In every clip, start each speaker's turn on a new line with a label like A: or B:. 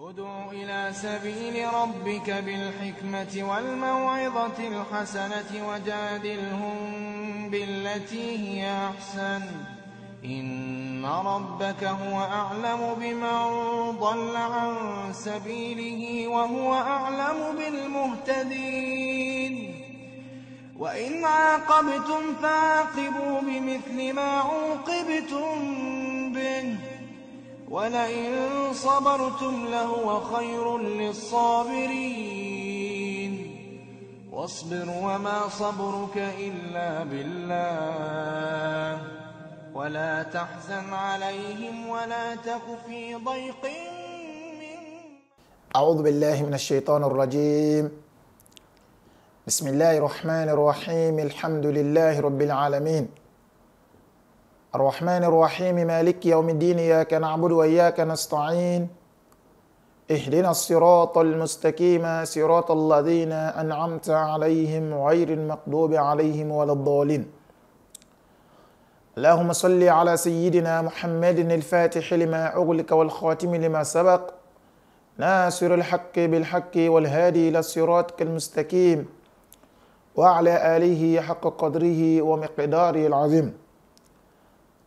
A: ادع إلى سبيل ربك بالحكمة والموعظة الحسنة وجادلهم بالتي هي أحسن إن ربك هو أعلم بمن ضل عن سبيله وهو أعلم بالمهتدين وإن عاقبتم فعاقبوا بمثل ما عوقبتم به ولئن صبرتم لهو خير للصابرين واصبر وما صبرك إلا بالله ولا تحزن عليهم ولا تك في ضيق
B: أعوذ بالله من الشيطان الرجيم بسم الله الرحمن الرحيم الحمد لله رب العالمين الرحمن الرحيم مالك يوم الدين إياك نعبد وإياك نستعين اهدنا الصراط المستقيم صراط الذين أنعمت عليهم غير المقدوب عليهم ولا الضالين اللهم صل على سيدنا محمد الفاتح لما أغلق والخاتم لما سبق ناصر الحق بالحق والهادي إلى الصراط المستقيم وعلى آله حق قدره ومقداره العظيم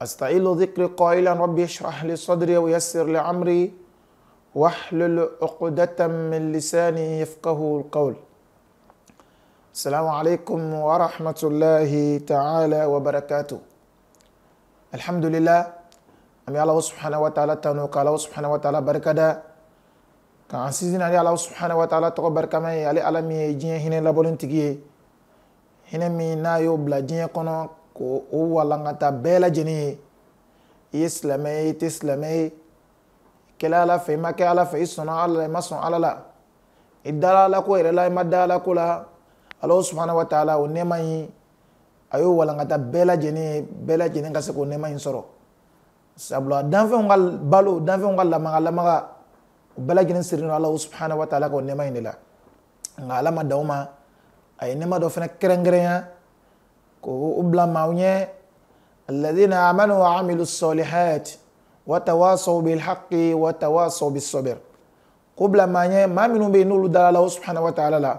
B: أستعيل ذكري قائلا ربي اشرح لي صدري ويسر لي عمري واحلل عقدة من لساني يفقه القول السلام عليكم ورحمة الله تعالى وبركاته الحمد لله أمي الله سبحانه وتعالى تنوك الله سبحانه وتعالى بركة كان سيزنا علي الله سبحانه وتعالى تقبر كما يالي ألمي جيه هنا لبولنتكي هنا مينا يوبلا بلا جيه كونو ko o walankata bɛɛ lajɛlen ye i ye silamɛ ye i tɛ silamɛ ye kɛlɛ ala fɛ i ma kɛ ala fɛ i sɔnna ala la i ma sɔn ala la i dara ala ko yɛrɛ la i ma da ala ko la alahu subahana wa taala o nɛɛma in a y'o walankata bɛɛ lajɛlen ye bɛɛ lajɛlen ka se k'o nɛɛma in sɔrɔ sabula danfɛnw ka balo danfɛnw ka lamaga lamaga o bɛɛ lajɛlen siri don alahu subahana wa taala ka o nɛɛma in de la nka ala ma dan o ma a ye nɛɛma dɔ fana kɛrɛnkɛrɛnya ko ubla mawnya alladhina amanu wa amilu salihat wa tawasaw bil haqqi wa tawasaw bis sabr ubla mawnya ma minu be nulu dala Allah subhanahu wa ta'ala la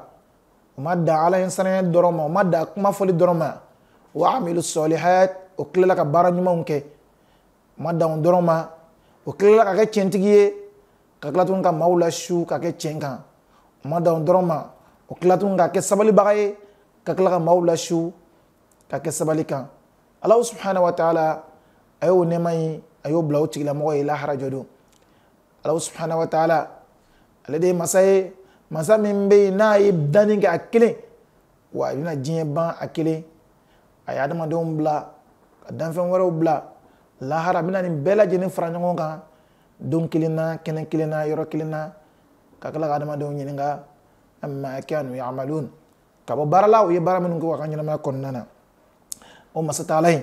B: ma da ala insana doroma ma da kuma foli doroma wa amilu salihat o kilela ka baara ɲumanw kɛ ma dan dɔrɔn ma o kilela ka kɛ tiɲɛtigi ye ka kila tuguni ka maaw lasu ka kɛ tiɲɛ kan ma dan dɔrɔn ma o kila tuguni ka kɛ sabalibaga ye ka kila ka maaw lasu kake sabalika Allah subhanahu wa taala ayo nemai nɛma ye a y'o bila o Allah Subhanahu wa taala ale de ye masa min bɛ n'a ibdani ga akile wa a bɛna ban akile ay a don bla bila fen danfɛn bla la lahara a bɛna nin bɛɛ don kilina kenen kilina yoro kilina kakala kelen don nyinga amma kanu ya'malun ya kabo bɔ u ye baara minnu kɛ u nana. ومستعلي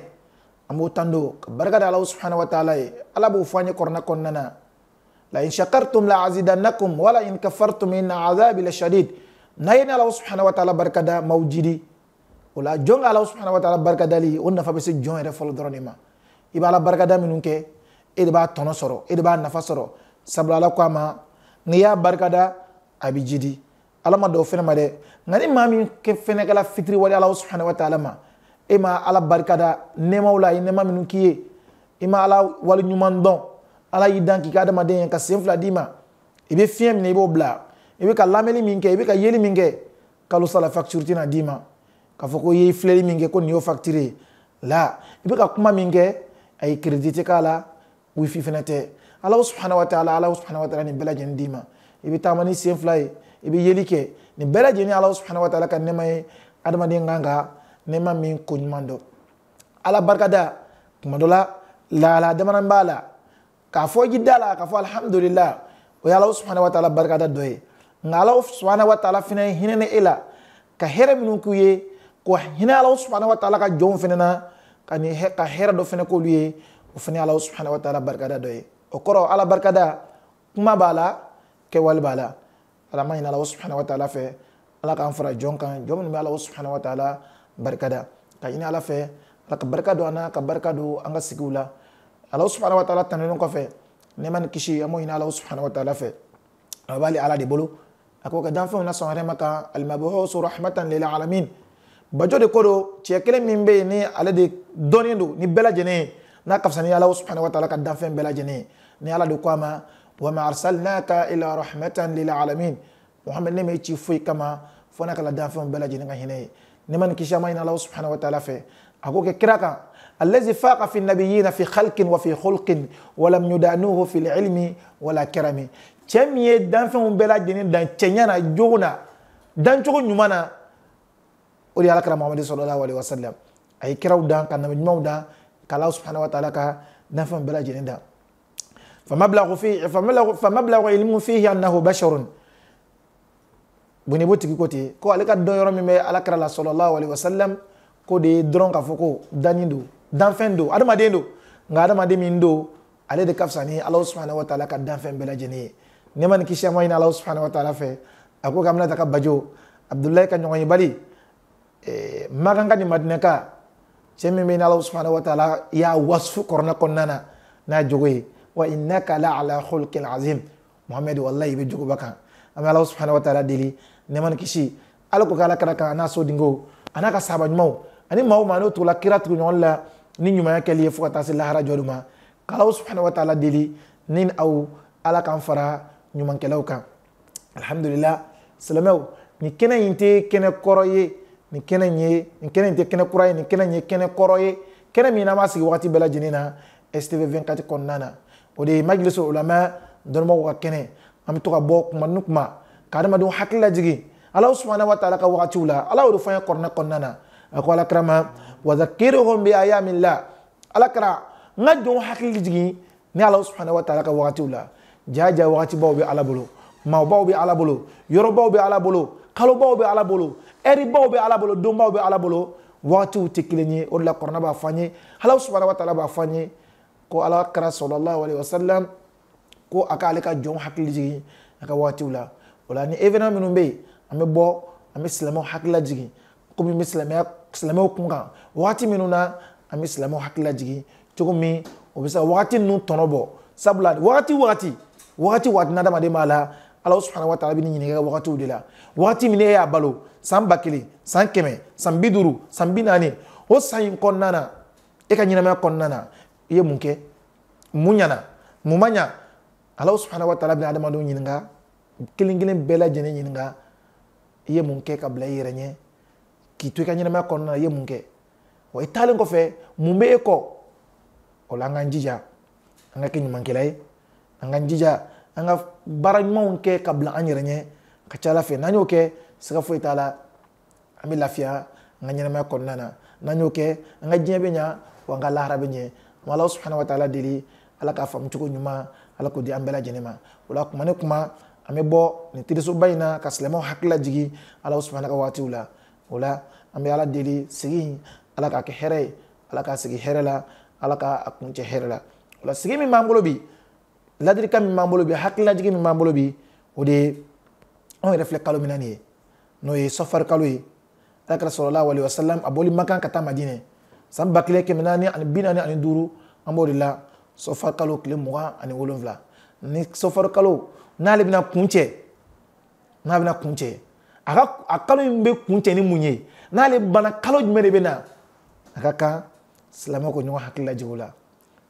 B: أموتاندو كبرغد الله سبحانه وتعالى ألا بوفاني كورنا كوننا لا إن شكرتم لا عزيدنكم ولا إن كفرتم إن عذاب لشديد نين الله سبحانه وتعالى بركدا موجودي ولا جون الله سبحانه وتعالى بركدا لي ونفا بس جون رفول درنما إبا الله بركدا منك إدبا تنصرو إدبا نفسرو سبلا الله قاما نيا بركدا أبي جدي ألا ما دوفنا ما دي نني ما مين كفنك الله فتري ولي الله سبحانه وتعالى ما e ma ala barikada nɛɛmaw la a ye nɛɛma minnu k'i ye i ma ala wali ɲuman dɔn ala y'i dan k'i ka adamaden ye ka sen fila d'i ma i bɛ fiɲɛ minɛ i b'o bila i bɛ ka lamɛnni min kɛ i bɛ ka yeli min kɛ kalo sala facture tɛna d'i ma k'a fɔ ko i ye filɛli min kɛ ko nin y'o facture ye la i bɛ ka kuma min kɛ a ye crédit tɛ k'a la wifi fana tɛ ala subahana wa taala ala subahana wa taala nin bɛɛ lajɛlen d'i ma i bɛ taama ni sen fila ye i bɛ yeli kɛ nin bɛɛ lajɛlen ala subahana wa taala ka nɛɛma ye adamaden kan ka nema min ko ɲuman ala barkada kuma dɔ la lahala jamana b'a la k'a fo jidala da la k'a fɔ alihamudulila o y'ala subahana wa taala barkada fina. e ngala subhanahu wa taala fina ye ne e ka hera min k'u ye ko hina ala subhanahu wa taala ka jom fina na ka he ka hɛrɛ dɔ fana k'olu o fina ala subhanahu wa taala barkada do e o koro ala barkada kuma bala ke wal bala ala ma ina ala subhanahu wa taala fe ala k'an fara jɔn kan jɔn ala wa taala berkada ka ini ala la ala ka barka don ka barka do an ka subhanahu wa taala tanen ko fe ni kisi an b'o ɲini ala subhanahu wa taala Fe, abali ala de bolo ako ka danfɛnw na re maka al alimabuhasu rahmatan lil alamin bajo de kodo do cɛ kelen min ni de ni bela jene n'a ka fisa ala subhanahu wa taala ka danfɛn bela lajɛlen ni ala de ko ma wa ma arsalnaka ila rahmatan lil alamin Muhammad ne me ti kama fana kala ka la danfɛnw bɛɛ نمان كيشا ماين الله سبحانه وتعالى في أقول كراكا الذي فاق في النبيين في خلق وفي خلق ولم يدانوه في العلم ولا كرم كم يدان في مبلا جنين دان تنيانا جونا دان تقول نمانا ولي على كرام محمد صلى الله عليه وسلم أي كراو دان كان من مودا كالله سبحانه وتعالى كا دان في مبلا جنين دان فمبلغ فيه فمبلغ فمبلغ علم فيه أنه بشر bonya b'o tigi ko ten ko ale ka dɔn yɔrɔ min bɛ alakira la sɔlɔlahu alayhi wa sallam ko de ye dɔrɔn k'a fɔ ko danni don danfɛn don adamaden don nka adamaden min don ale de ka fisa ni alahu subahana wa taala ka danfɛn bɛɛ lajɛlen ye ne ma nin kisi a ma ɲini alahu subahana wa taala fɛ a ko k'an bɛna taa ka bajo abudulayi ka ɲɔgɔn ye bali ɛɛ eh, makan ka nin madina cɛ min bɛ yen alahu subahana wa taala y'a wasufu kɔrɔna kɔnɔna na n'a jogo ye wa innaka la ala khulqin azim muhammed walayi i bɛ jogoba kan. an bɛ ala subahana wa taala deli nɛma ni kisi ala ko k'ala kira kan a n'a sodenko a n'a ka sahaba ɲumanw ani maa o maa n'o tugula kira tugu ɲɔgɔn la ni ɲumanya kɛli ye fo ka taa se lahara jɔ ma k'ala subahana wa taala deli ni aw ala k'an fara ɲumankɛlaw kan alihamudulila silamɛw nin kɛnɛ in tɛ kɛnɛ kɔrɔ ye nin kɛnɛ in ye nin kɛnɛ in tɛ kɛnɛ kura ye nin kɛnɛ in ye kɛnɛ kɔrɔ ye kɛnɛ min n'an b'a sigi wagati bɛɛ lajɛlen na stv 24 kɔnɔna na o de ye majilisu ulama dɔnnibaw ka kɛnɛ an bɛ to ka bɔ kuma ni kuma ka adamadenw hakili lajigin ala subahana wa taala ka wagatiw la ala y'o de fɔ an ye kɔrɔna kɔnɔna na a ko alakira ma wazakirihum bi ayami la alakira n ka jɔnw hakili jigin ni ala subahana wa taala ka wagatiw la jaja wagatibaw bɛ ala bolo maabaw bɛ ala bolo yɔrɔbaw bɛ ala bolo kalobaw bɛ ala bolo ɛribaw bɛ ala bolo donbaw bɛ ala bolo wagatiw tɛ kelen ye o de la kɔrɔna b'a fɔ an ye ala subahana wa taala b'a fɔ an ye ko alakira sɔlɔlɔ ko a k'ale ka jɔn hakili jigin a ka waatiw la o la ni evenant minnu bɛ yen an bɛ bɔ an bɛ silamɛw hakilila jigin komi n bɛ silamɛya silamɛw kun kan wagati minnu na an bɛ silamɛw hakilila jigin cogo min o bɛ se ka wagati ninnu tɔnɔ bɔ sabula wagati wagati wagati wagati ni adamaden b'a la ala subahana wa taala bɛ ni ɲininka wagatiw de la wagati min ne y'a balo san ba kelen san kɛmɛ san bi duuru san bi naani o san in kɔnɔna na e ka ɲɛnamaya kɔnɔna na i ye mun kɛ mun ɲɛna mun ma ɲa Allah subhanahu wa taala bin adama ɲininka kelen kelen bɛɛ lajɛlen ɲininka i ye munke ka bla yere nye k'i tu ka nyina ma na ye iya wa italen ko fe mumbe ko la nga njija jija an ka kɛ ɲumankɛla ye an jija an ka baara ka bla an yɛrɛ ka chala fe nanyo ke y'o fo itala ami t'a la an bɛ lafiya ma ka na nanyo ke nga jinya be nya wa nga la lahara bɛ ma an bɛ ala wa taala dili ala k'a fam chuko nyuma ala k'o di an bɛɛ ma kuma ame bo an bɛ bɔ nin tirisoba in ka silamɛw hakili ala subhanahu wa ta'ala wala o ala deli sigi ala k'a ke hera ala k'a sigi hera la ala k'a che hera la wala sigi mi b'an bi ladilika min b'an bolo bi hakla jigi mi bolo bi o de on reflect kalu minani n'o ye sɔfari kalu ye alakira sɔrɔla wale wasalam a bɔli man kan ka taa ani ani an de la sɔfari kalo tile mugan ani wolonfila ni sɔfari kalo n'ale bɛna kuncɛ n'a bɛna kuncɛ a ka a kalo in bɛ kuncɛ ni mun ye n'ale banna kalo jumɛn de bɛ na a ka kan silamɛw ko ɲɔgɔn hakili lajigi o la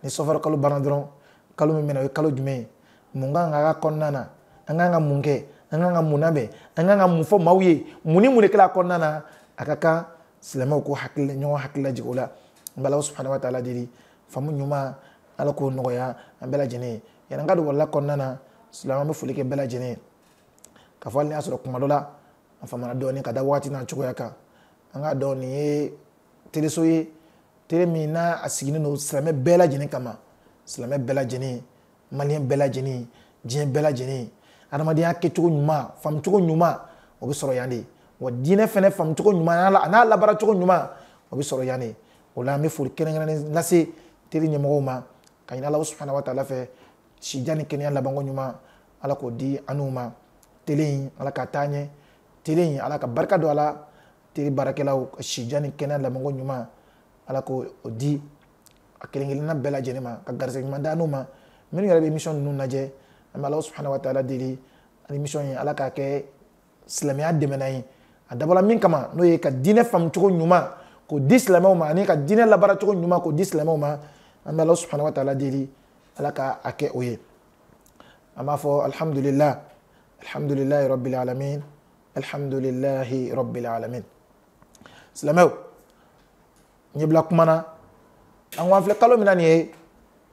B: ni sɔfari kalo banna dɔrɔn kalo min bɛ na o ye kalo jumɛn ye mun kan ka k'a kɔnɔna na an kan ka mun kɛ an kan ka mun labɛn an kan ka mun fɔ maaw ye mun ni mun de kɛra a kɔnɔna na a ka kan silamɛw ko hakili ɲɔgɔn hakili lajigi o la n bɛ ala subahana wa taala deli faamu ɲuman. ala k'o nɔgɔya an bɛɛ lajɛlen ye yann'an ka don walila kɔnɔna na silamɛ an bɛ foli kɛ bɛɛ lajɛlen ye k'a fɔ hali n'a sɔrɔ kuma dɔ la an famana dɔɔni ka da waati n'a cogoya kan an k'a dɔn nin ye teleso ye tele min n'a sigilen don silamɛ bɛɛ lajɛlen kama silamɛ bɛɛ lajɛlen maliyɛn bɛɛ lajɛlen diɲɛ bɛɛ lajɛlen adamadenya kɛcogo ɲuman faamucogo ɲuman o bɛ sɔrɔ yan de wa diinɛ fana faamucogo ɲuman a n'a labaara cogo ɲuman o bɛ sɔrɔ yan de o la an bɛ foli kɛrɛnkɛrɛnnen lase teri ɲɛmɔgɔw ma ka ɲini ala subahana wataala fɛ sija ni kɛnɛya labanko ɲuman ala k'o di an'u ma tele in ala ka taa ɲɛ tele in ala ka barika don a la tele baarakɛlaw ka sija ni kɛnɛya labanko ɲuman ala k'o di a kelen kelenna bɛɛ lajɛlen ma ka garisɛgɛ ɲuman da n'u ma minnu yɛrɛ bɛ emission ninnu lajɛ an bɛ ala subahana wataala deli emission in ala k'a kɛ silamɛya dɛmɛna ye a dabɔla min kama n'o ye ka diinɛ faamu cogo ɲuman k'o di silamɛw ma ani ka diinɛ labaara cogo ɲuman k'o di silamɛw ma أما الله سبحانه وتعالى ديري لك أكيوي أما فو الحمد لله الحمد لله رب العالمين الحمد لله رب العالمين سلامو نبلاك منا أنا أفلي قالوا من أني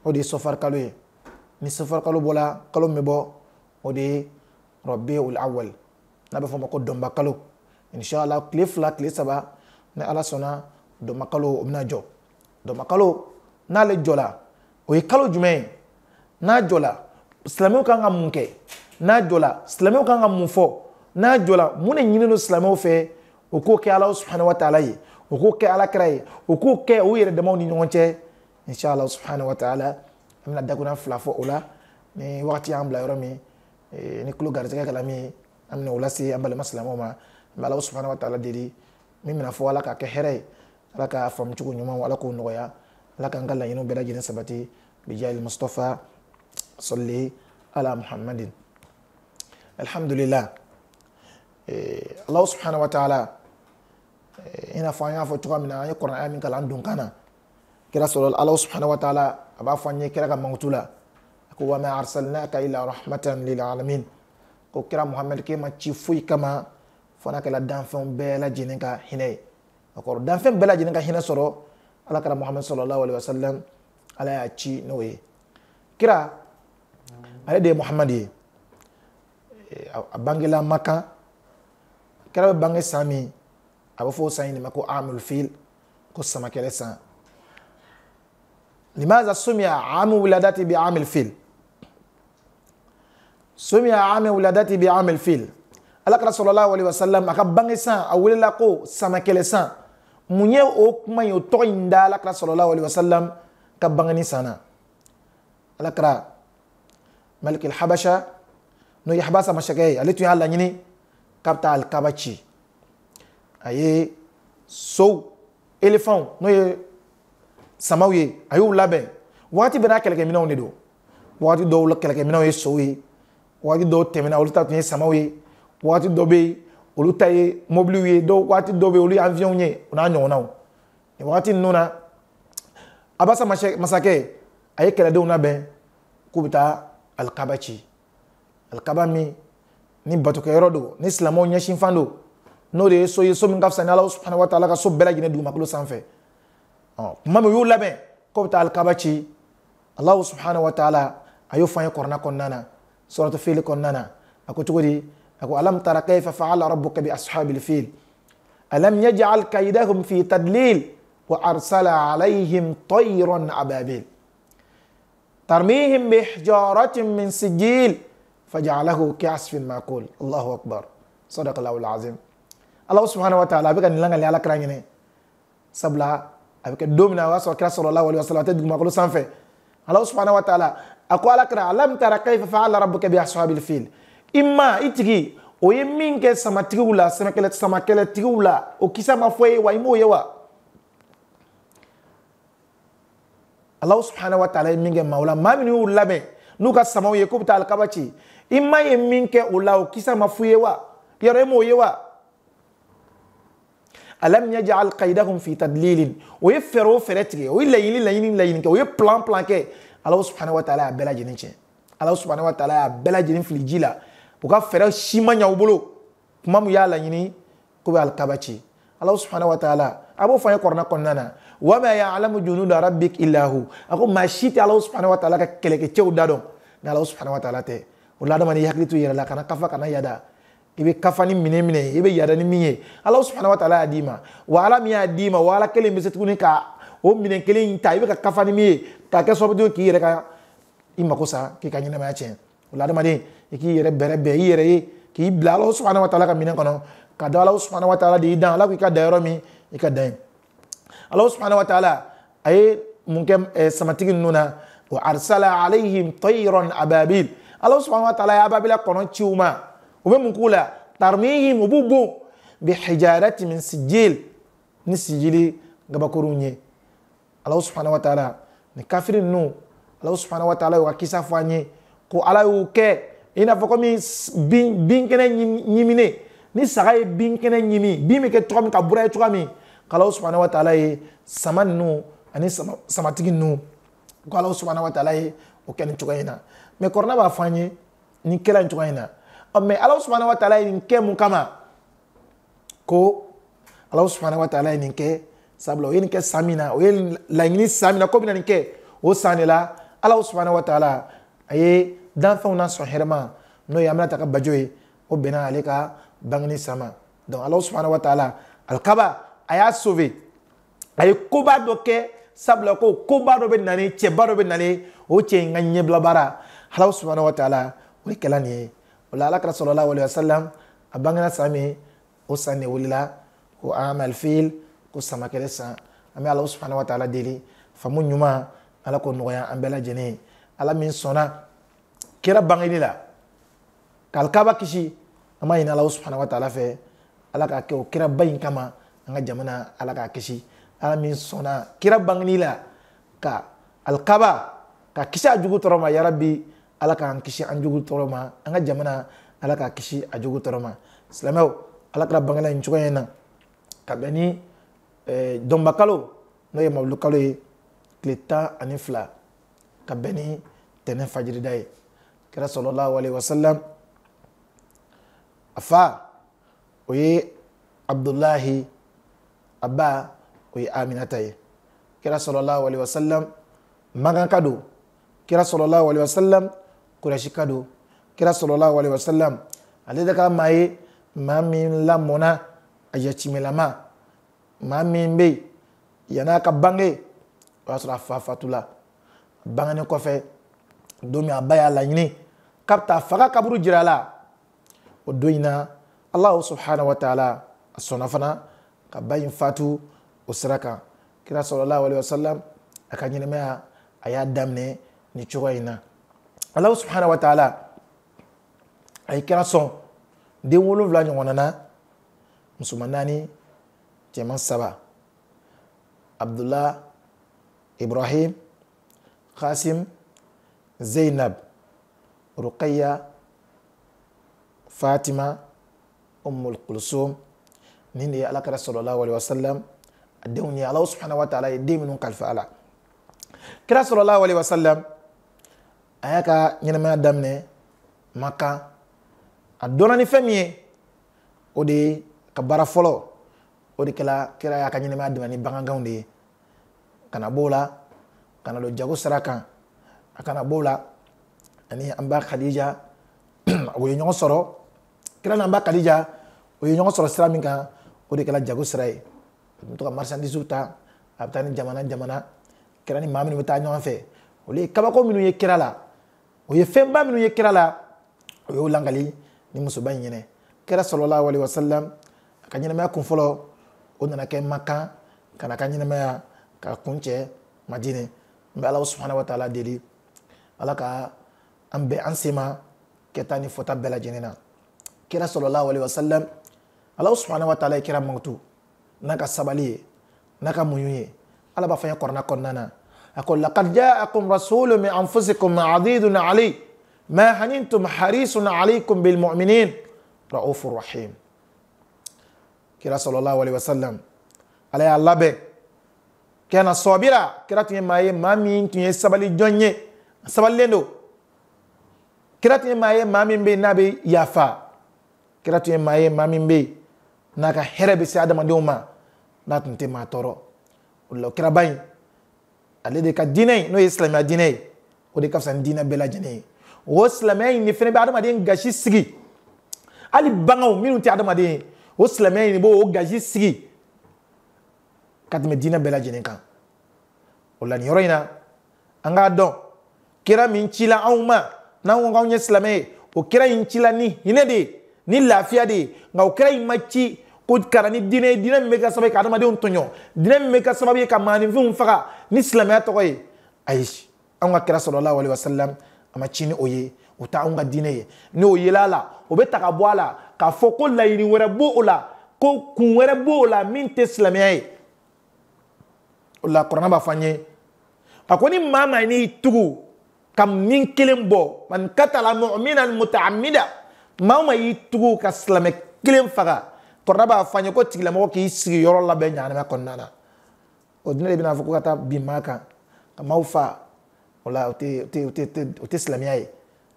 B: ودي سفر قالوا ni safar kalo bola kalo mi bo o de rabbi ul awwal na be fama ko domba kalo inshallah kle fla kle saba ne ala sona domba kalo o n'ale jɔla o ye kalo jumɛn ye n'a jɔla silamɛw kan ka mun kɛ n'a jɔla silamɛw kan ka mun fɔ n'a jɔla mun de ɲini don silamɛw fɛ o k'o kɛ ala subahana wa taala ye o k'o kɛ alakira ye o k'o kɛ o yɛrɛ damaw ni ɲɔgɔn cɛ inshallah subahana wa taala an bɛna dakuna fila fɔ o la ni wagati y'an bila yɔrɔ min ni tulo garijɛgɛ kɛla min ye an bɛna o lase an balima silamɛw ma an bɛ ala subahana wa taala deli min bɛna fɔ ala k'a kɛ hɛrɛ ye ala k'a faamu cogo ɲuman ala k'o nɔgɔya. لكن قال لنا بلا جنة سبتي بجاه المصطفى صلي على محمد الحمد لله إيه الله سبحانه وتعالى هنا إيه فانيا فتوى من آية قرآن آمين قال عندهم كان كرا صلى الله سبحانه وتعالى أبا فانيا كرا موتولا كو ما أرسلناك إلا رحمة للعالمين كو كرا محمد كما تشفوي كما فانا كلا دانفن بلا جنة هنا وكرا دانفن بلا جنة هنا صلى alakara muhammad sallallahu alaihi wasallam ala ya ci noye kira ale de muhammad ye a bangela maka kira bɛ bange san min a bɛ fɔ san in ko amul fil ko samakɛlɛ san limaza sumiya amu wuladati bi amil fil sumiya amu wuladati bi amil fil alakira sallallahu alaihi wasallam a ka bange san a welela mun ye o kuma ye o tɔgɔ in da alakira sɔrɔla wali wasalam ka bangani sanna alakira malikil habasha n'o ye habasa masakɛ ye ale tun y'a laɲini k'a bɛ taa alikaba ci a ye sow elefanw n'o ye samaw ye a y'u labɛn wagati bɛɛ n'a kɛlɛkɛminɛw de don wagati dɔw kɛlɛkɛminɛw ye sow ye wagati dɔw tɛmɛna olu ta tun ye samaw ye wagati dɔ bɛ yen olu ta ye mobiliw ye dɔw waati dɔw bɛ yen olu ye anfiyɛnw ye o n'a ɲɔgɔnnaw nin wagati ninnu na abasa masakɛ a ye kɛlɛdenw labɛn k'u bɛ taa alikaba ci alikaba min ni batokɛyɔrɔ do ni silamɛw ɲɛsinfan do n'o de ye so ye so min ka fisa ni ala subahana wa taala ka so bɛɛ lajɛlen dugumakolo sanfɛ ɔ tuma min u y'u labɛn k'u bɛ taa alikaba ci ala subahana wa taala a y'o fɔ an ye kɔrɔna kɔnɔna na sɔrɔtɔ feere kɔnɔna na a ko cogo di. أقول ألم ترى كيف فعل ربك بأصحاب الفيل ألم يجعل كيدهم في تدليل وأرسل عليهم طيرا أبابيل ترميهم بحجارة من سجيل فجعله كعصف مأكول الله أكبر صدق الله العظيم الله سبحانه وتعالى بك أن لنغل على كرانيني سبلا أبيك دومنا واسو كرا صلى الله عليه وسلم تدق مقلو سنفي الله سبحانه وتعالى أقول لك ألم ترى كيف فعل ربك بأصحاب الفيل i ma i tigi o ye min kɛ samatigiw la samakɛlɛ samakɛlɛtigiw la o kisa ma fɔ ye wa i m'o ye wa alahu subhanahu wa taala ye min kɛ maaw la maa minnu y'u labɛn n'u ka samaw ye k'u bɛ taa alikaba ci i ma ye min kɛ o la o kisa ma f'u ye wa yɔrɔ i m'o ye wa alam yaj'al qaydahum fi tadlilin o ye fɛɛrɛ o fɛɛrɛ tigɛ o ye laɲini laɲini laɲini kɛ o ye plan plan kɛ alahu subhanahu wa taala y'a bɛɛ lajɛlen tiɲɛ alahu subhanahu wa taala y'a bɛɛ lajɛlen fili ji la u ka fɛɛrɛ si ma ɲa u bolo kuma min y'a laɲini ko bɛ alikabaci alahu subhanahu wa taala a b'o fɔ an ye kɔrɔna kɔnɔna na wa ma ya'lamu junuda rabbik illahu a ko maa si tɛ alahu subhanahu wa taala ka kɛlɛkɛcɛw da dɔn ni alahu subhanahu wa taala tɛ o la adamaden i hakili to i yɛrɛ la kana kafa kana yada i bɛ kafa ni minɛ minɛ i bɛ yada ni min ye alahu subhanahu wa y'a d'i ma wa ala min y'a d'i ma wa ala kelen bɛ se tuguni ka o minɛ kelen ta i bɛ ka kafa ni min ye k'a kɛ sababu k'i yɛrɛ ka i mako sa k'i ka ɲɛnamaya tiɲɛ o la adamaden iki yere bere be yere ye iya, k'i bla lo subhanahu wa taala ka minan kono ka da lo subhanahu wa taala di dan la ki ka dayro mi min ka dayin allah subhanahu wa taala ay mungkem samatigi wa arsala alaihim tayran ababil allah subhanahu wa taala ya ababil kono ci u be u tarmihi mububu bi hijarati min sijil ni sijili gabakurun ye ala wa taala ni kafirin nu allah subhanahu wa taala wa ka ko ala y'u i n'a fɔ komi bin binkɛnɛ ɲiminen ni saga ye binkɛnɛ ɲimi bin bɛ kɛ cogo min ka bura ye cogoya min k'Alahu subahana wataala ye sama ninnu ani sama samatigi ninnu k'Alahu subahana wataala ye o kɛ nin cogoya in na mɛ kɔrɔna b'a fɔ an ye nin kɛra nin cogoya in na ɔ mɛ Alahu subahana wataala ye nin kɛ mun kama ko Alahu subahana wataala ye nin kɛ sabula o ye nin kɛ san min na o ye laɲini san min na ko bɛna nin kɛ o san de la Alahu subahana wataala a ye danfɛnw na sɔn hɛrɛma n'o ye aminata ka bajo ye o bɛnna ale ka bangeni sama donc alahu subahana wa taala alikaba a y'a sauve a ye koba dɔ kɛ sabula ko koba dɔ bɛ nani cɛba dɔ bɛ nani o cɛ in ka ɲɛbila baara alahu subahana wa taala o ye kɛla nin ye o la alakira sɔrɔla waleya salam a bangena san min o san de wulila ko amalfil ko samakɛlɛ san an bɛ alahu subahana wa taala deli faamu ɲuman ala k'o nɔgɔya an bɛɛ lajɛlen ye ala min sɔnna kira bangeni la kalkaba kisi kishi b'a ina ala subhanahu wa ta'ala fe ala k'a kira ba kama nga jamana ala k'a kisi ala min sona kira bangeni la ka alkaba ka kisi jugu toroma ya yarabi ala an kisi an jugu toroma nga jamana ala k'a kisi a jugu toroma ma alaka ala kɛra bangela nin ena ka bani ni dɔnba kalo n'o ya mablu kalo ye eh, anifla ka bani tenen fajri kira sallallahu alaihi wasallam afa oye abdullahi abba oye aminata ye kira sallallahu alaihi wasallam magan kado kira sallallahu alaihi wasallam kurashi kado kira sallallahu alaihi wasallam ale da ka maye maa min lamɔna a yatimɛlama maa min bɛ yen yan'a ka bange o y'a sɔrɔ a fa fatula bangenen kɔfɛ don min a ba y'a laɲini كابتا فغا كابرو جرالا ودوينا الله سبحانه وتعالى الصنفنا كباين فاتو وسراكا كرا صلى الله عليه وسلم أكان ينمع أيا دامني نيشوغينا الله سبحانه وتعالى أي كرا صن دي ولو فلان يوانانا مسلماني تيمان سبا عبد الله إبراهيم قاسم زينب Ruqayya, Fatima, Ummul Qulsum nini ye ya alakira sallallahu alaihi wasallam adewni denw ye subhanahu wa taala ye den kalfa ala. kira sallallahu alaihi wasallam ayaka nyina ma ni femye, kabara folo, kira y'a ka ɲɛnamaya damne banga gaundi, kana bola, kana lo jago serakan, ani ambak khadija o ye ɲɔgɔn sɔrɔ kira n'an ba khadija o ye ɲɔgɔn sɔrɔ sira min kan o de kala jago sira ye to ka ta ni jamana jamana kira ni mamini minnu bɛ fe o le ye kabako minnu ye kira la o ye fɛnba minu ye kira la o y'o langali ni musu in kira sallallahu wali wasalam ka ka ma kun folo o nana makka makan ka na ma ka kunche madine mbala subhanahu wa taala deli alaka an bɛ an sema kɛta ni fɔta bɛɛ lajɛlen na kira sɔrɔla wale wasalam ala subahana wa taala ye kira mankutu n'a ka sabali ye n'a ka muɲu ye ala b'a fɔ n ye kɔrɔna kɔnɔna na a ko laqad ja'akum rasulun min anfusikum azizun alayhi ما هننتم حريص عليكم بالمؤمنين رؤوف رحيم كرا صلى الله عليه وسلم على الله كان صابرا كرا تنيه ما مامين تنيه سبالي جونيه سبالي لندو kira tun ye maa ye maa min bɛ yen n'a bɛ yafa kira tun ye maa ye maa min bɛ yen n'a ka hɛrɛ bɛ se adamadenw ma n'a tun tɛ maa tɔɔrɔ o de la o kiraba in ale de ka diinɛ in n'o ye silamɛya diinɛ ye o de ka fisa ni diinɛ bɛɛ lajɛlen ye o silamɛya in de fana bɛ adamaden gasi sigi hali baganw minnu tɛ adamaden ye o silamɛya in de b'o gasi sigi ka tɛmɛ diinɛ bɛɛ lajɛlen kan o la nin yɔrɔ in na an k'a dɔn kira min cila anw ma n'an ko k'anw ye silamɛ ye o kira in cila ni hinɛ de ye ni lafiya de ye nka o kira in ma ci ko kara ni diinɛ ye diinɛ min bɛ kɛ sababu ye ka adamadenw tɔɲɔ diinɛ min bɛ kɛ sababu ye ka maaninfinw faga ni silamɛya tɔgɔ ye ayi anw ka kira sɔrɔla wale wasalam a ma ci ni o ye o ta anw ka diinɛ ye ni o yela a la o bɛ ta ka bɔ a la k'a fɔ ko laɲini wɛrɛ b'o o la ko kun wɛrɛ b'o la min tɛ silamɛya ye o la kɔrɔna b'a fɔ an ye a ko ni maa maa n'i tugu ka min kelen bɔ man katala mu'minan mutaamida maa o maa y'i tugu ka silamɛ kelen faga kɔrɔda b'a fɔ an ye ko tigilamɔgɔ k'i sigiyɔrɔ labɛn ɲagamɛ kɔnɔna na o dun de bɛna fɔ ko ka taa bin maa kan ka maaw fa o la o tɛ o tɛ o tɛ o tɛ silamɛya ye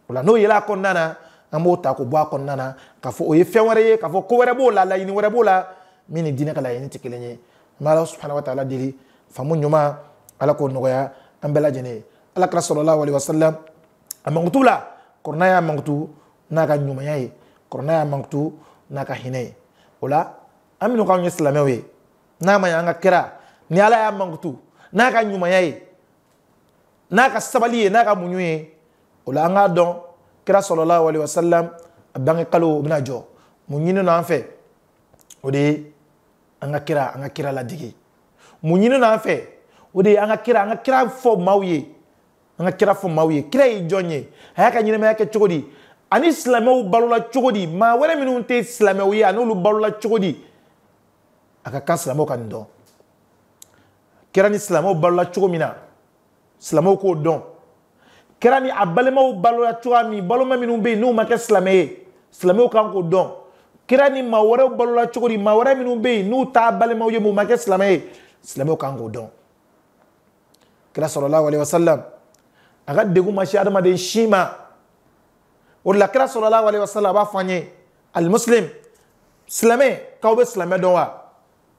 B: o n'o yela a kɔnɔna na an b'o ta k'o bɔ a kɔnɔna na k'a fɔ o ye fɛn wɛrɛ ye k'a fɔ ko wɛrɛ b'o la laɲini wɛrɛ b'o la min ni diinɛ ka laɲini tɛ kelen ye n bɛ ala wa taala deli faamu ɲuman ala k'o nɔgɔya an bɛɛ lajɛlen ye alakra sallallahu wali wasallam amangutula mankutu amangutu naka y'a mankutu n'a naka hinei, ye aminu y'a mankutu n'a ka hinɛ ye ni ala y'a mankutu n'a ka ɲumanya ye n'a ka sabali ye n'a ka ye kira wasallam a bange kalo o bɛna jɔ angakira ɲini n'an fɛ o de angakira an na anfe anga kira anga an ka kira fɔ maaw ye kira ye jɔn ye a y'a ka ɲɛnɛmaya kɛ cogo di ani silamɛw balola cogo di maa wɛrɛ minnu tɛ silamɛw ye an'olu balola cogo di a ka kan silamɛw ka nin dɔn kira ni silamɛw balola cogo min na silamɛw k'o dɔn kira ni a balimaw balola cogoya min balima minnu bɛ yen n'u ma kɛ silamɛ ye silamɛw kan k'o dɔn kira ni maa wɛrɛw balola cogo di maa wɛrɛ minnu bɛ yen n'u t'a balimaw ye mun ma kɛ silamɛ ye silamɛw kan k'o dɔn kira sɔrɔla wale wasalam a ka degun ma se adamaden si ma o de la kira sɔrɔla wale wasala a b'a fɔ an ye alimuslim silamɛ k'aw bɛ silamɛ dɔn wa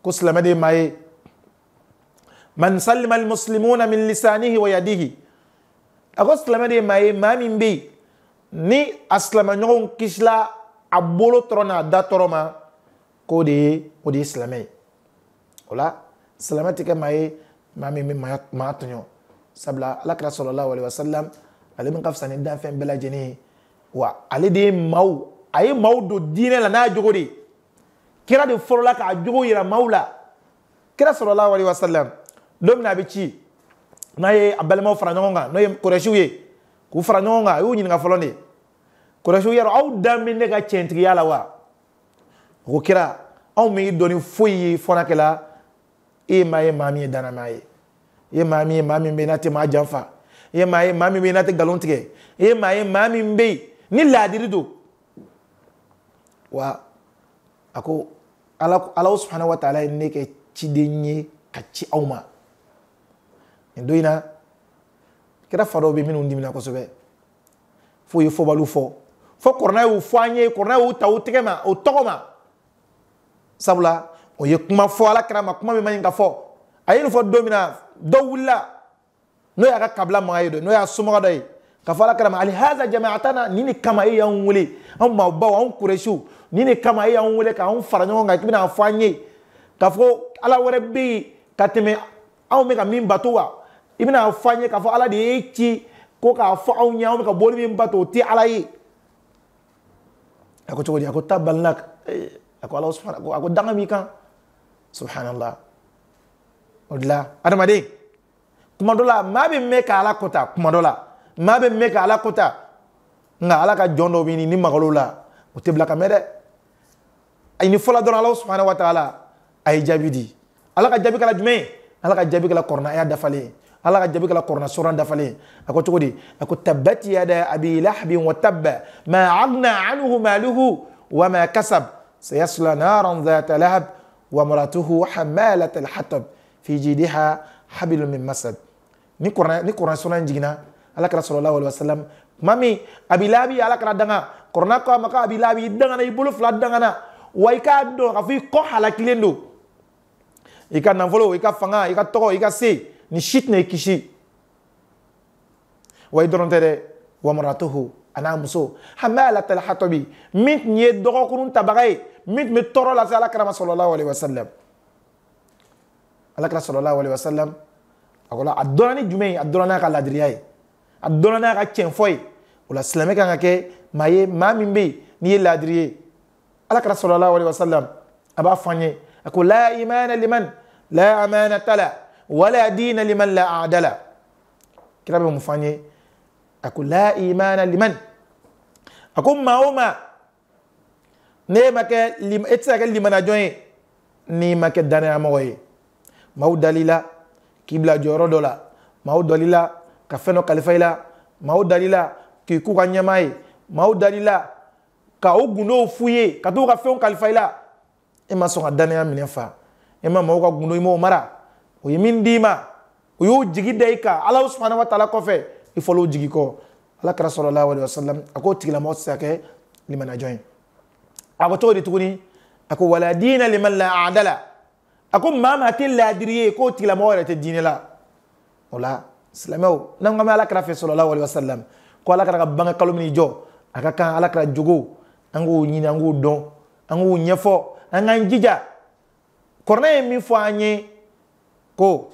B: ko silamɛ de ye maa ye man salima alimuslimuna min lisanihi wa yadihi a ko silamɛ de ye maa ye maa min bɛ yen ni a silamɛɲɔgɔnw kisila a bolo tɔrɔ n'a da tɔrɔ ma k'o de ye o de ye silamɛ ye o la silamɛ tɛ kɛ maa ye maa min bɛ maa tɔɲɔ. sabula alakira sɔrɔla wale wasalam ale min ka fisa ni danfɛn bɛɛ lajɛlen ye wa ale de ye maaw a ye maaw don diinɛ la n'a jogo de ye kira de fɔlɔla k'a jogo yira maaw la kira sɔrɔla wale wasalam don min na a bɛ ci n'a ye a balimaw fara ɲɔgɔn kan n'o ye kɔrɔsiw ye k'u fara ɲɔgɔn kan a y'u ɲininka fɔlɔ de kɔrɔsiw yɛrɛ aw dan bɛ ne ka tiɲɛtigiya la wa o ko kira anw bɛ dɔnni foyi ye fɔ n'a kɛla e ma ye maa min ye danna maa ye. ye maa min ye maa min bɛ yen n'a tɛ maa janfa ye maa ye maa min bɛ yen n'a tɛ nkalon tigɛ ye maa ye maa min bɛ yen ni laadiri don wa a ko ala ala subahana wa taala ye ne kɛ ciden ye ka ci aw ma nin don in na kɛra fa dɔw bɛ minnu dimina kosɛbɛ f'u ye fɔbaliw fɔ fo kɔrɔna y'u fɔ an ye kɔrɔna y'u ta u tɛgɛ ma o tɔgɔ ma sabula o ye kuma fɔ ala kɛra ma kuma min ma ɲi ka fɔ a ye nin fɔ don min na dɔ wulila n'o y'a ka kabila maga ye dɔ ye n'o y'a somɔgɔ dɔ ye ka fɔ ala kɛra ma alihaza jamaatana nin de kama e y'an wele anw maabaw anw kurɛsiw nin de kama e y'an wele k'anw fara ɲɔgɔn kan k'i bɛna fɔ an ye k'a fɔ ala wɛrɛ bɛ yen ka tɛmɛ anw bɛ ka min bato wa i bɛna fɔ an ye k'a fɔ ala de y'e ci ko k'a fɔ anw ye anw bɛ ka bɔli min bato o tɛ ala ye a ko cogo di a ko tabalak a ko ala subahana a ko danga b'i kan subhanallah odla dilan adamaden kuma dola ma be meka ala kota kuma dola ma be meka ala kota nga ala ka jondo dɔ ni magal'o la o tɛ bila ka mɛn dɛ a ɲini fɔlɔ dɔrɔn ala wa taala ay jabidi ala ka jaabi kɛra jume ala ka jaabi kɛra kɔrɔna ya dafalen ala ka jaabi kɛra kɔrɔna sɔrɔn dafalen ako a ako tabbat ya da abi lahabin wa tabba ma agna anhu maluhu wa ma kasab سيصلى نارا ذات لهب wa حمالة الحطب fi jidiha habilun min masad ni qur'an ni qur'an sunan jigina alakira sallallahu alaihi wasallam mami abilabi alakira danga qur'an ko maka abilabi danga na ibulu fla danga na wai ka do ka fi ko halakilen do ika nanfolo ika fanga ika to, ika si. ni shit ne kishi wai dɔrɔn tere wa maratuhu ana muso hama ala tala hatɔbi min tun ye dɔgɔkun tabaga ye min tun bɛ sallallahu alaihi wasallam alakira sɔrɔla wale wasalam akola ko la a dɔnna ni jumɛn ye a dɔnna n'a ka laadiriya ye a dɔnna n'a ka tiɲɛ fɔ ye o la silamɛ kan ka kɛ maa ye n'i ye laadiri ye alakira sɔrɔla wale wasalam a b'a fɔ an a imana liman la amana tala wala diina liman la adala kira bɛ mun fɔ an ye a ko la imana liman a ko maa o maa n'e ma kɛ e tɛ n'i ma kɛ danayamɔgɔ maaw dali la k'i bila jɔyɔrɔ dɔ la maaw dali la ka fɛn dɔ kalifa i la maaw dali la k'i k'u ka ɲɛmaa ye maaw dali la ka o gundo f'u ye ka t'u ka fɛnw kalifa i la e ma sɔn ka danaya minɛ fa e ma maaw ka gundo i m'o mara o ye min d'i ma o y'o jigi da i kan ala subahana wa taala kɔfɛ i fɔl'o jigi kɔ ala kɛra sɔrɔla wale wasalam a k'o tigilamɔgɔ tɛ se ka kɛ limanajɔn ye a ko cogo di tuguni a ko wala diina liman la adala Aku ko maa maa tɛ laadiri ye k'o tigilamɔgɔ yɛrɛ tɛ diinɛ la o la silamɛw n'an ko an bɛ alakira fɛ sallallahu wasallam ko alakira ka bange kalo min jɔ a kan alakira jogo an k'o ɲini an k'o dɔn an k'o ɲɛfɔ an k'an jija kɔrɔna ye min ko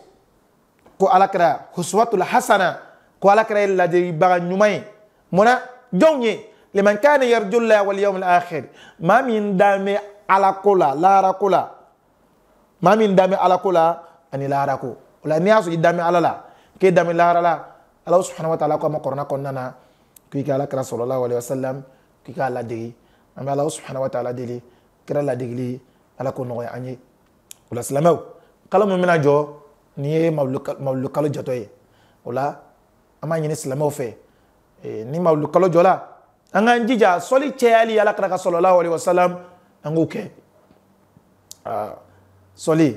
B: ko alakira huswatul hasana ko alakira ye ladiribaga ɲuman ye munna jɔnw ye liman kana yarjullaha wal yawmil akhir maa min dan bɛ ala ko la ko Mami ndame dami ala ani lahara ko n'i asu sɔrɔ alala ala la k'e dami lahara la ala subahana wa taala ko ma na k'i ka ala kira alaihi wasallam k'i k'a ladege an bɛ ala wa taala deli kira la ala ko no an ye o la silamɛw kalo min bɛna jɔ nin ye mawulu kalo jɔtɔ ye o fe an ni mawulu kalo jola anga k'an jija cheali ala kira ka sɔrɔla wasalam Soli,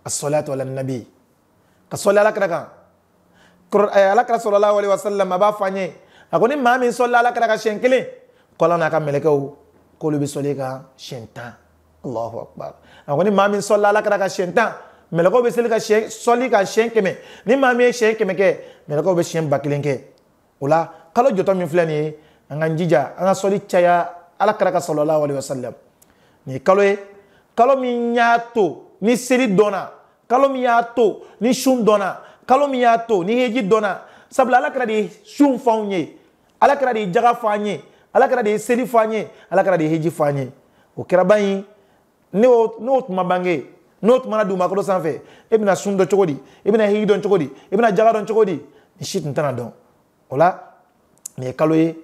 B: as-salatu ala nabi ka sɔli alakira kan eh, alakira sallallahu alaihi wasallam a b'a fɔ an ye a ko ni maa min sɔli alakira kan siɲɛ kelen kɔlɔn n'a ka mɛlɛkɛw k'olu bɛ sɔli kan siɲɛ tan alahu akbar a ko ni maa min sɔli alakira kan siɲɛ tan mɛlɛkɛw bɛ seli ka sɔli kan siɲɛ kɛmɛ ni maa min ye siɲɛ kɛmɛ kɛ mɛlɛkɛw bɛ siɲɛ ba kelen kɛ o la kalo jɔtɔ min filɛ nin ye an ka jija an ka sɔli caya alakira ka sallallahu alaihi wasallam nin ye kalo ye kalo min y'a to ni seli dona kalau miato y'a ni sun dona. kalau miato y'a ni heji dona sabla ala kɛra de ye sun ala kɛra de jaga fanye ala kɛra de ye seli f'an ala kɛra de heji fanye o kɛra bayi ni ne o not tuma bange n'o tuma na dugumakolo sanfɛ e bɛna sun dɔn cogo heji do chokodi e ibna e jaga do chokodi ni shit ntana tun ola dɔn e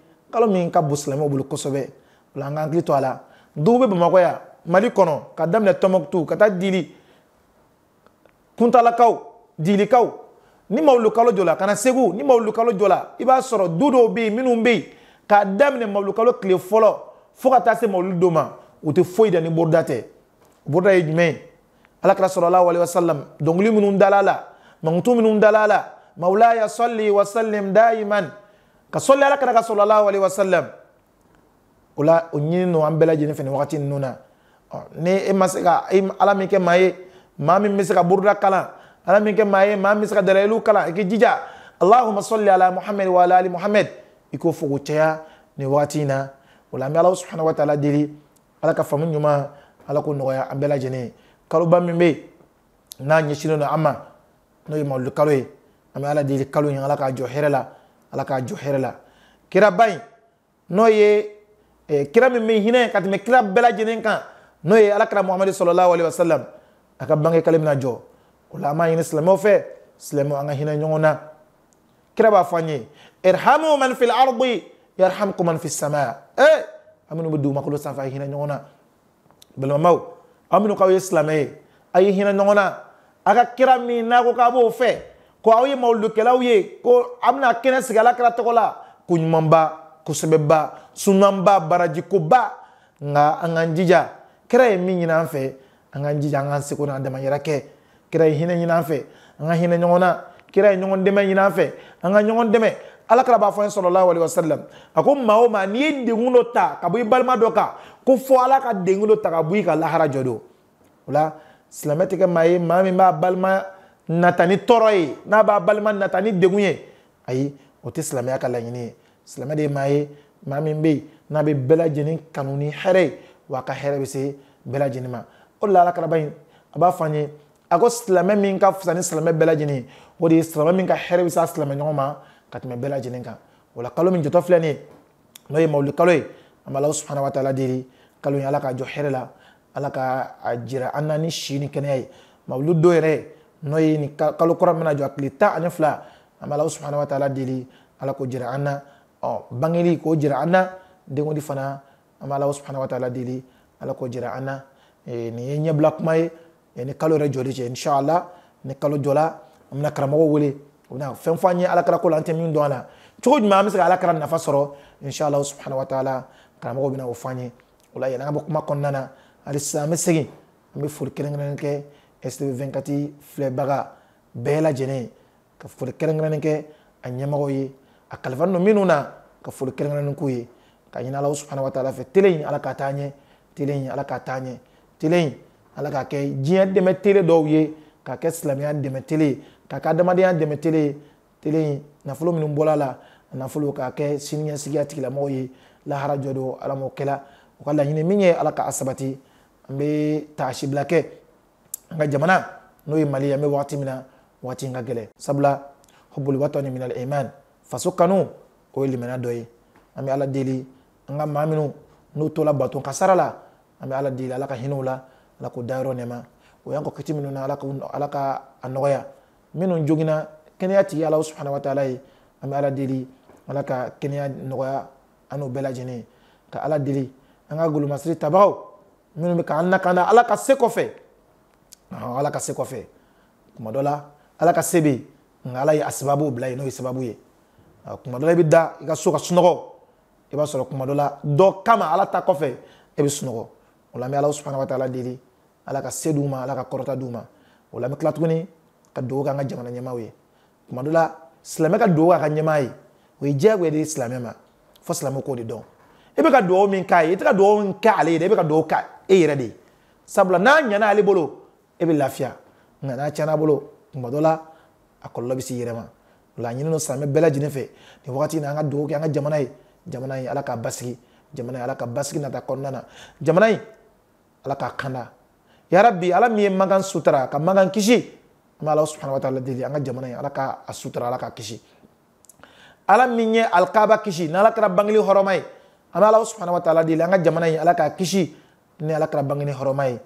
B: min ka buslamo silamɛw kosobe la ngangli to ala dube bamako ya mali kɔnɔ ka daminɛ tɔnbɔkutu ka taa dili kuntalakaw dilikaw ni mawulu kalo jɔ la segu ni mawulu kalo jɔ la i b'a sɔrɔ du dɔw bɛ yen minnu bɛ yen k'a daminɛ mawulu kalo tile fɔlɔ fo ka taa se mawulu don ma u tɛ foyi da ni boroda tɛ boroda ye jumɛn ye alakira sɔrɔla waleyi wasalam dɔnkili minnu dala la mankutu minnu dala la mawulaya sɔli wasalim daayiman ka sɔli alakira ka sɔrɔla waleyi wasalam o la o ɲini no an bɛɛ lajɛlen fɛ nin wagati ninnu ni e ma se ka ala min kɛ maa ye maa min bɛ se ka buruda kalan ala min kɛ maa ye maa min bɛ se ka dalayilu kalan i k'i jija allahumma salli ala muhammad wa ala ali muhammad i k'o fɔ caya nin wagati in na o la an bɛ ala subahana wa taala deli ala ka faamu ɲuman ala k'o nɔgɔya an bɛɛ lajɛlen kaloba min bɛ yen n'a ɲɛsinnen don an ma n'o ye mawuludi kalo ye an bɛ ala deli kalo in ala k'a jɔ hɛrɛ la ala k'a jɔ hɛrɛ la kiraba in n'o ye eh, kira min bɛ hinɛ ka tɛmɛ kira bɛɛ lajɛlen kan. noye alakra alakira sallallahu alaihi wasallam sallam a kalim na jo ulama jɔ o fe islamo b'a hina nyongona kira b'a fɔ irhamu man fil ardi yarhamkum man fis sama eh an minnu makulu safa hina nyongona ye hinɛ ɲɔgɔn na balimamaw ay hina nyongona aka kira min n'a ko k'a b'o fɛ ko awi ye mawulukɛlaw ye ko amna kene sigala kra tokola ko kira ye min ɲini an fɛ an k'an jija an k'an seko n'an damayira kira ye hinɛ ɲini an fɛ an ka hinɛ kira ye ɲɔgɔn dɛmɛ ɲini an fɛ an ka ɲɔgɔn dɛmɛ ala kɛra b'a fɔ an ye sɔlɔlɔ wale wasalam a ko maa o maa n'i ye degun dɔ ta ka bɔ i balima dɔ kan ko fɔ ala ka degun dɔ ta ka bɔ i ka lahara la silamɛ ya tɛ kɛ maa ye maa min b'a balima nata ni tɔɔrɔ n'a b'a balima nata ni degun ayi o tɛ silamɛya ka laɲini ye silamɛ ya de ye maa ye maa n'a bɛ bɛɛ lajɛlen kanu ni waka hera hɛrɛ bɛ se bɛɛ lajɛlen ma o de la alakaraba in a b'a fɔ an ye a ko silamɛ min ka fisa ni silamɛ bɛɛ lajɛlen o de ye silamɛ min ka hɛrɛ bɛ se a silamɛ ka tɛmɛ bɛɛ lajɛlen kan o kalo min jɔtɔ filɛ nin ye n'o ye mawuli kalo ye an ala subahana wa taala kalo in ala ka jɔ hɛrɛ la ala ka a jira an na ni si ni kɛnɛya ye mawuli don yɛrɛ n'o ye nin kalo kura min jɔ ani fila an subahana wa taala deli jira an na ɔ bangeli k'o jira an na denkundi fana an b'ala subahana wataala deli ala k'o jira an na e, nin ye ɲɛbila kuma ye ni kalo yɛrɛ jɔli cɛ inshallah ni kalo jɔla an bɛna karamɔgɔ wele u bɛna fɛn fɔ an ye alakira ko la an tɛ min dɔn a la cogo jumɛn an bɛ se ka alakira nafa sɔrɔ inshallah subahana wataala karamɔgɔ bɛna o fɔ an ye o la yɛlɛ an ka bɔ kuma kɔnɔna na hali sisan an bɛ segin an bɛ foli kɛrɛnkɛrɛnnen kɛ STV 24 filɛbaga bɛɛ lajɛlen ka foli kɛrɛnkɛrɛnnen kɛ a ɲɛmɔgɔ ye a kalifa don minnu na ka foli kɛrɛnkɛrɛnnen k'u ye ka ɲini ala subahana wa taala fɛ tele in ala ka taa ɲɛ tele in ala ka taa ɲɛ tele in ala ka kɛ diɲɛ dɛmɛ tele dɔw ye ka kɛ silamɛya dɛmɛ tele ye ka kɛ adamadenya dɛmɛ tele ye tele in nafolo minnu bɔra la nafolo ka kɛ siniɲɛsigiya tigilamɔgɔw ye lahara jɔ do ala m'o kɛla u ka laɲini min ye ala ka a sabati an bɛ taasibila kɛ an ka jamana n'o ye mali ye an bɛ min na in ka sabula hubbul minal iman faso kanu o ye mina dɔ ye an ala deli an ka maa minnu n'u tola baton kasara la an bɛ ala deli ala ka hinɛw la ala k'o dayɔrɔ nɛma o y'an kɔ kiti minnu na ala ka a nɔgɔya minnu joginna kɛnɛya tigi ala subahana wa taala ye an bɛ ala deli ala ka kɛnɛya nɔgɔya an n'o bɛɛ lajɛlen ka ala deli an ka golomasiri tabagaw minnu bɛ k'an nakanda ala ka se kɔfɛ ala ka se kɔfɛ kuma dɔ la ala ka se bɛ yen nka ala ye a sababu bila yen n'o ye sababu ye kuma dɔ la i bɛ da i ka so ka sunɔgɔ i b'a sɔrɔ kuma dɔ la dɔ kama ala ta kɔfɛ e bɛ sunɔgɔ o la an bɛ ala subahana wataala deli ala ka se d'u ma ala ka kɔrɔta d'u ma o la an bɛ tila tuguni ka dugawu k'an ka jamana ɲɛmaaw ye kuma dɔ la silamɛ ka dugawu k'a ka ɲɛmaa ye o ye diyagoya de ye silamɛ ma fo silamɛ k'o de dɔn e bɛ ka dugawu min k'a ye i e tɛ ka dugawu min kɛ ye dɛ e bɛ ka dugawu k'a e yɛrɛ de ye sabula n'a ɲana ale bolo e bɛ lafiya nka n'a tiɲɛna a bolo kuma dɔ la a kɔlɔlɔ bɛ s'i yɛrɛ ma o la a ɲininen don silamɛ bɛɛ lajɛlen fɛ nin wagati in na an ka dugawu kɛ an ka jamana ye jamana yi ala k'a basigi jamana yi ala ka basigi nata kɔnɔna jamana yi ala k'a Ya Rabbi ala min mangan sutra sutara ka mangan kishi ma ala wa taala dili anga jamana yi ala k'a sutara ala k'a kisi ala min kishi nala kisi ni bangli horomai bangeli wa taala dili anga jamana yi ala k'a kishi ni ala bangli horomai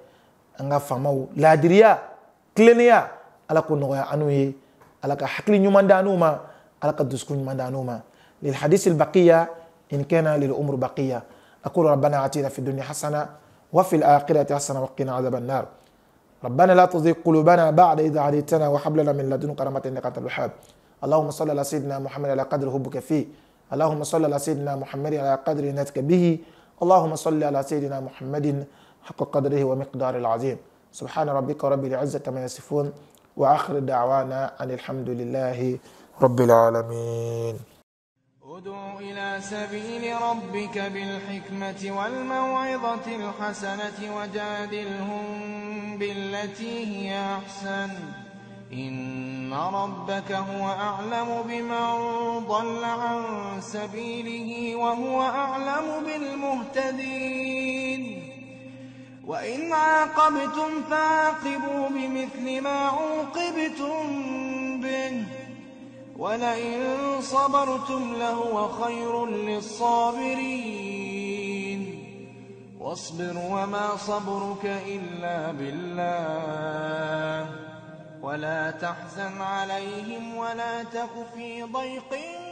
B: anga famau an ka faamaw ala ko nɔgɔya an n'u ye ala ka hakili ma ala lil baqiya إن كان للأمر بقية أقول ربنا آتنا في الدنيا حسنة وفي الآخرة حسنة وقنا عذاب النار ربنا لا تزغ قلوبنا بعد إذا هديتنا وهب لنا من لدنك رحمة إنك أنت الوهاب اللهم صل على سيدنا محمد على قدر حبك فيه اللهم صل على سيدنا محمد على قدر نتك به اللهم صل على سيدنا محمد حق قدره ومقدار العظيم سبحان ربك رب العزة ما يصفون وآخر دعوانا أن الحمد لله رب العالمين
A: ادع إلى سبيل ربك بالحكمة والموعظة الحسنة وجادلهم بالتي هي أحسن إن ربك هو أعلم بمن ضل عن سبيله وهو أعلم بالمهتدين وإن عاقبتم فعاقبوا بمثل ما عوقبتم به ولئن صبرتم لهو خير للصابرين واصبر وما صبرك إلا بالله ولا تحزن عليهم ولا تك في ضيق